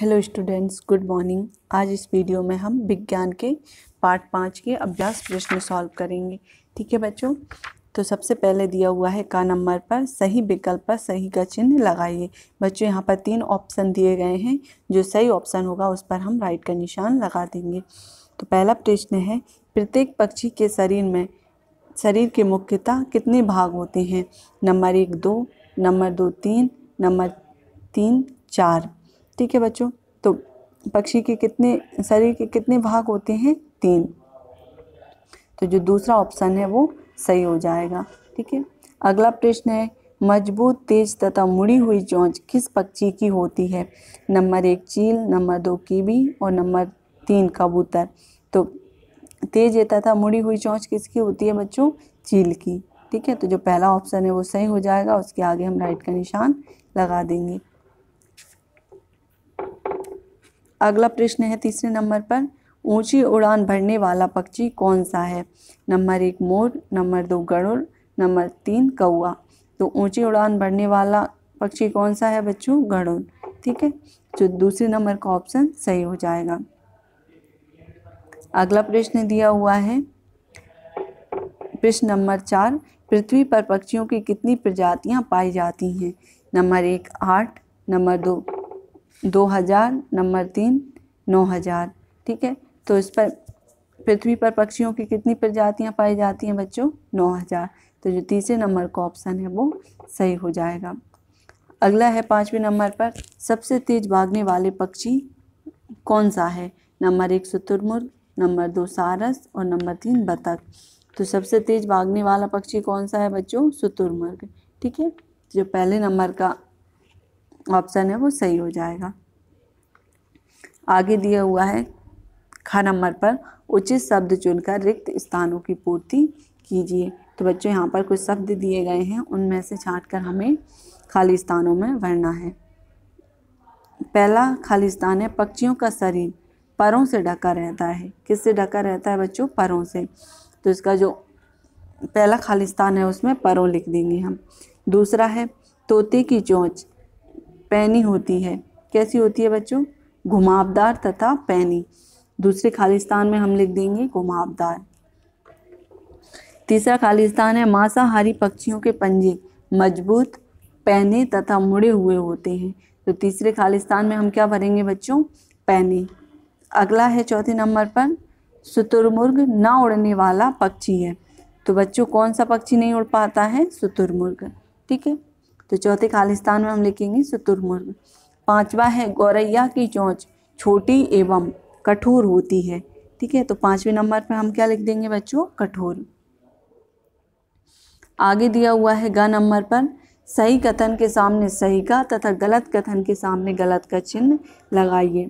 hello students good morning आज इस video में हम विज्ञान के पार्ट पाँच के अभ्यास प्रश्न सॉल्व करेंगे ठीक है बच्चों तो सबसे पहले दिया हुआ है का नंबर पर सही विकल्प पर सही का चिन्ह लगाइए बच्चों यहाँ पर तीन ऑप्शन दिए गए हैं जो सही ऑप्शन होगा उस पर हम राइट का निशान लगा देंगे तो पहला प्रश्न है प्रत्येक पक्षी के शरीर में शरीर के मुख्यतः कितने भाग होते हैं नंबर एक दो नंबर दो तीन नंबर तीन चार ठीक है बच्चों तो पक्षी के कितने शरीर के कितने भाग होते हैं तीन तो जो दूसरा ऑप्शन है वो सही हो जाएगा ठीक है अगला प्रश्न है मजबूत तेज तथा मुड़ी हुई चोंच किस पक्षी की होती है नंबर एक चील नंबर दो कीवी और नंबर तीन कबूतर तो तेज तथा मुड़ी हुई चोंच किसकी होती है बच्चों चील की ठीक है तो जो पहला ऑप्शन है वो सही हो जाएगा उसके आगे हम राइट का निशान लगा देंगे अगला प्रश्न है तीसरे नंबर पर ऊंची उड़ान भरने वाला पक्षी कौन सा है नंबर एक मोर नंबर दो गरुड़ नंबर तीन कौआ तो ऊंची उड़ान भरने वाला पक्षी कौन सा है बच्चों गरुड़ ठीक है जो दूसरे नंबर का ऑप्शन सही हो जाएगा अगला प्रश्न दिया हुआ है प्रश्न नंबर चार पृथ्वी पर पक्षियों की कितनी प्रजातियां पाई जाती हैं नंबर एक आठ नंबर दो दो हज़ार नंबर तीन नौ हज़ार ठीक है तो इस पर पृथ्वी पर पक्षियों की कितनी प्रजातियां पाई जाती हैं बच्चों नौ हज़ार तो जो तीसरे नंबर का ऑप्शन है वो सही हो जाएगा अगला है पाँचवें नंबर पर सबसे तेज भागने वाले पक्षी कौन सा है नंबर एक शुतुरमुर्ग नंबर दो सारस और नंबर तीन बतख तो सबसे तेज भागने वाला पक्षी कौन सा है बच्चों शुतुरमुर्ग ठीक है जो पहले नंबर का ऑप्शन है वो सही हो जाएगा आगे दिया हुआ है खा नंबर पर उचित शब्द चुनकर रिक्त स्थानों की पूर्ति कीजिए तो बच्चों यहाँ पर कुछ शब्द दिए गए हैं उनमें से छाँट कर हमें खाली स्थानों में भरना है पहला खाली स्थान है पक्षियों का शरीर परों से ढका रहता है किससे ढका रहता है बच्चों परों से तो इसका जो पहला खालिस्तान है उसमें परों लिख देंगे हम दूसरा है तोते की चोंच पैनी होती है कैसी होती है बच्चों घुमावदार तथा पैनी दूसरे खालिस्तान में हम लिख देंगे घुमावदार तीसरा खालिस्तान है मांसाहारी पक्षियों के पंजे मजबूत पैने तथा मुड़े हुए होते हैं तो तीसरे खालिस्तान में हम क्या भरेंगे बच्चों पैने अगला है चौथे नंबर पर शुतुरमुर्ग ना उड़ने वाला पक्षी है तो बच्चों कौन सा पक्षी नहीं उड़ पाता है शुतुरमुर्ग ठीक है तो चौथे खालिस्तान में हम लिखेंगे शुतुरमुर्ग पांचवा है गौरैया की चोंच छोटी एवं कठोर होती है ठीक है तो पांचवें नंबर पर हम क्या लिख देंगे बच्चों कठोर आगे दिया हुआ है ग नंबर पर सही कथन के सामने सही का तथा गलत कथन के सामने गलत का चिन्ह लगाइए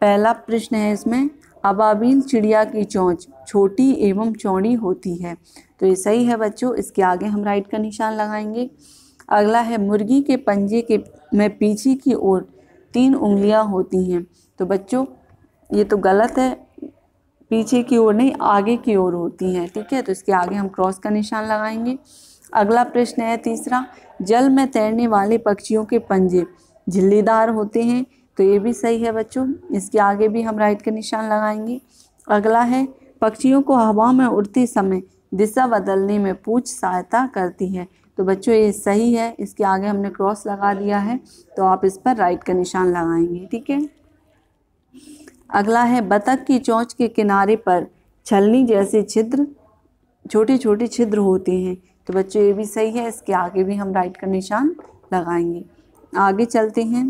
पहला प्रश्न है इसमें अबाबील चिड़िया की चोंच छोटी एवं चौड़ी होती है तो ये सही है बच्चों इसके आगे हम राइट का निशान लगाएंगे अगला है मुर्गी के पंजे के में पीछे की ओर तीन उंगलियां होती हैं तो बच्चों ये तो गलत है पीछे की ओर नहीं आगे की ओर होती हैं ठीक है तो इसके आगे हम क्रॉस का निशान लगाएंगे अगला प्रश्न है तीसरा जल में तैरने वाले पक्षियों के पंजे झिल्लीदार होते हैं तो ये भी सही है बच्चों इसके आगे भी हम राइट का निशान लगाएंगे अगला है पक्षियों को हवा में उड़ते समय दिशा बदलने में पूछ सहायता करती है तो बच्चों ये सही है इसके आगे हमने क्रॉस लगा दिया है तो आप इस पर राइट का निशान लगाएंगे ठीक है अगला है बतख की चोंच के किनारे पर छलनी जैसे छिद्र छोटे छोटे छिद्र होते हैं तो बच्चों ये भी सही है इसके आगे भी हम राइट का निशान लगाएंगे आगे चलते हैं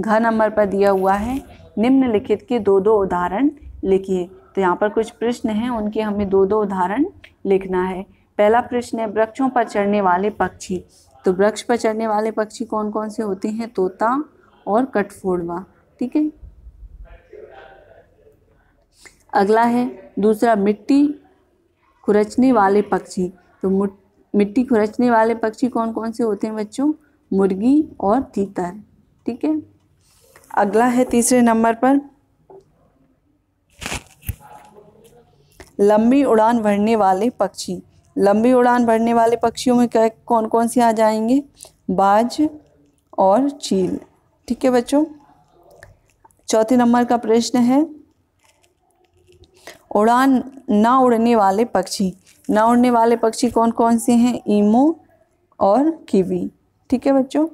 घ नंबर पर दिया हुआ है निम्नलिखित के दो दो उदाहरण लिखिए तो यहाँ पर कुछ प्रश्न हैं उनके हमें दो दो उदाहरण लिखना है पहला प्रश्न है वृक्षों पर चढ़ने वाले पक्षी तो वृक्ष पर चढ़ने वाले पक्षी कौन कौन से होते हैं तोता और कटफोड़वा ठीक है अगला है दूसरा मिट्टी खुरचने वाले पक्षी तो मिट्टी खुरचने वाले पक्षी कौन कौन से होते हैं बच्चों मुर्गी और तीतर ठीक है अगला है तीसरे नंबर पर लंबी उड़ान भरने वाले पक्षी लंबी उड़ान भरने वाले पक्षियों में क्या कौन कौन से आ जाएंगे बाज और चील ठीक है बच्चों चौथे नंबर का प्रश्न है उड़ान ना उड़ने वाले पक्षी ना उड़ने वाले पक्षी कौन कौन से हैं ईमो और कीवी ठीक है बच्चों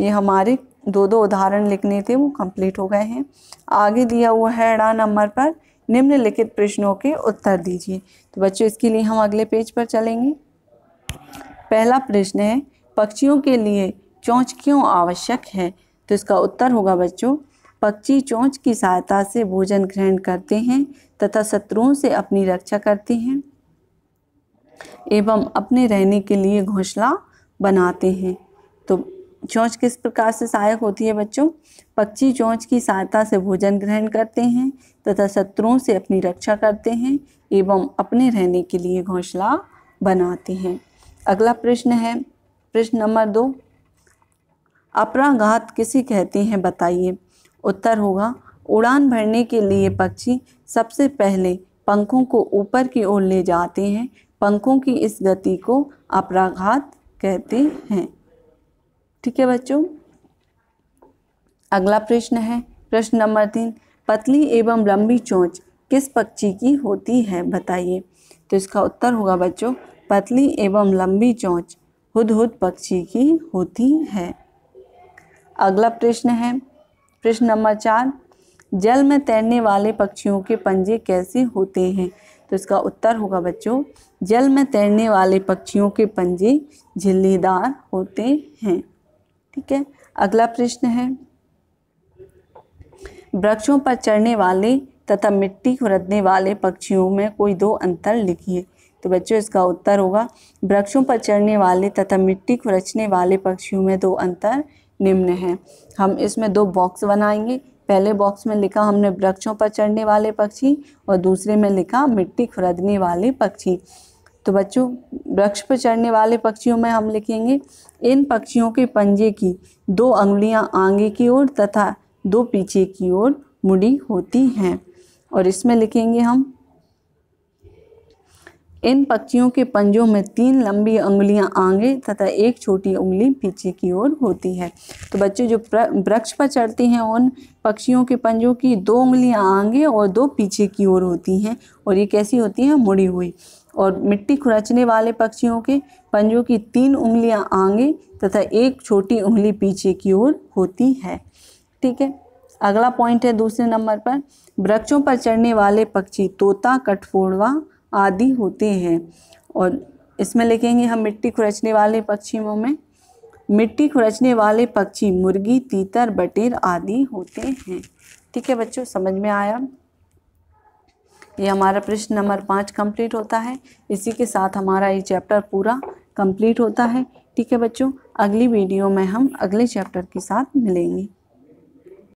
ये हमारे दो दो उदाहरण लिखने थे वो कंप्लीट हो गए हैं आगे दिया हुआ है अड़ा नंबर पर निम्नलिखित प्रश्नों के उत्तर दीजिए तो बच्चों इसके लिए हम अगले पेज पर चलेंगे पहला प्रश्न है पक्षियों के लिए चोंच क्यों आवश्यक है तो इसका उत्तर होगा बच्चों पक्षी चोंच की सहायता से भोजन ग्रहण करते हैं तथा शत्रुओं से अपनी रक्षा करते हैं एवं अपने रहने के लिए घोंसला बनाते हैं तो चोंच किस प्रकार से सहायक होती है बच्चों पक्षी चोंच की सहायता से भोजन ग्रहण करते हैं तथा शत्रुओं से अपनी रक्षा करते हैं एवं अपने रहने के लिए घोंसला बनाते हैं अगला प्रश्न है प्रश्न नंबर दो अपराघात किसे कहते हैं बताइए उत्तर होगा उड़ान भरने के लिए पक्षी सबसे पहले पंखों को ऊपर की ओर ले जाते हैं पंखों की इस गति को अपराघात कहते हैं ठीक है बच्चों अगला प्रश्न है प्रश्न नंबर तीन पतली एवं लंबी चोंच किस पक्षी की होती है बताइए तो इसका उत्तर होगा बच्चों पतली एवं लंबी चोंच हुदहुद पक्षी की होती है अगला प्रश्न है प्रश्न नंबर चार जल में तैरने वाले पक्षियों के पंजे कैसे होते हैं तो इसका उत्तर होगा बच्चों जल में तैरने वाले पक्षियों के पंजे झिल्लीदार होते हैं ठीक है अगला प्रश्न है वृक्षों पर चढ़ने वाले तथा मिट्टी खुरदने वाले पक्षियों में कोई दो अंतर लिखिए तो बच्चों इसका उत्तर होगा वृक्षों पर चढ़ने वाले तथा मिट्टी खुरचने वाले पक्षियों में दो अंतर निम्न है हम इसमें दो बॉक्स बनाएंगे पहले बॉक्स में लिखा हमने वृक्षों पर चढ़ने वाले पक्षी और दूसरे में लिखा मिट्टी खुरदने वाले पक्षी तो बच्चों वृक्ष पर चढ़ने वाले पक्षियों में हम लिखेंगे इन पक्षियों के पंजे की दो अंगुलियां आगे की ओर तथा दो पीछे की ओर मुड़ी होती हैं और इसमें लिखेंगे हम इन पक्षियों के पंजों में तीन लंबी उंगलियां आगे तथा एक छोटी उंगली पीछे की ओर होती है तो बच्चों जो वृक्ष पर चढ़ते हैं उन पक्षियों के पंजों की दो उंगलियां आगे और दो पीछे की ओर होती हैं और ये कैसी होती हैं मुड़ी हुई और मिट्टी खुरचने वाले पक्षियों के पंजों की तीन उंगलियां आगे तथा एक छोटी उंगली पीछे की ओर होती है ठीक है अगला पॉइंट है दूसरे नंबर पर वृक्षों पर चढ़ने वाले पक्षी तोता कठफोड़वा आदि होते हैं और इसमें लिखेंगे हम मिट्टी खुरचने वाले पक्षियों में मिट्टी खुरचने वाले पक्षी मुर्गी तीतर बटेर आदि होते हैं ठीक है बच्चों समझ में आया ये हमारा प्रश्न नंबर पाँच कंप्लीट होता है इसी के साथ हमारा ये चैप्टर पूरा कंप्लीट होता है ठीक है बच्चों अगली वीडियो में हम अगले चैप्टर के साथ मिलेंगे